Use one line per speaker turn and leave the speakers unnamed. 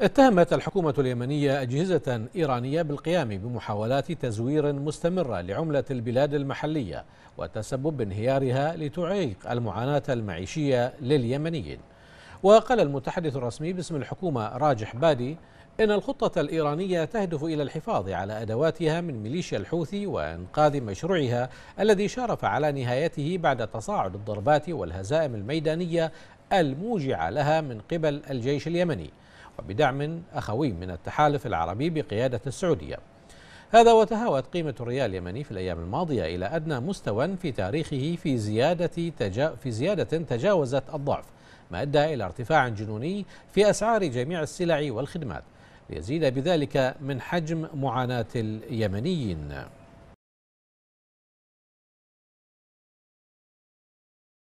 اتهمت
الحكومة اليمنية أجهزة إيرانية بالقيام بمحاولات تزوير مستمرة لعملة البلاد المحلية وتسبب بانهيارها لتعيق المعاناة المعيشية لليمنيين وقال المتحدث الرسمي باسم الحكومة راجح بادي إن الخطة الإيرانية تهدف إلى الحفاظ على أدواتها من ميليشيا الحوثي وإنقاذ مشروعها الذي شارف على نهايته بعد تصاعد الضربات والهزائم الميدانية الموجعة لها من قبل الجيش اليمني وبدعم أخوي من التحالف العربي بقيادة السعودية هذا وتهاوت قيمة الريال اليمني في الأيام الماضية إلى أدنى مستوى في تاريخه في زيادة, تجا في زيادة تجاوزت الضعف ما أدى إلى ارتفاع جنوني في أسعار جميع السلع والخدمات ليزيد بذلك من حجم معاناة اليمنيين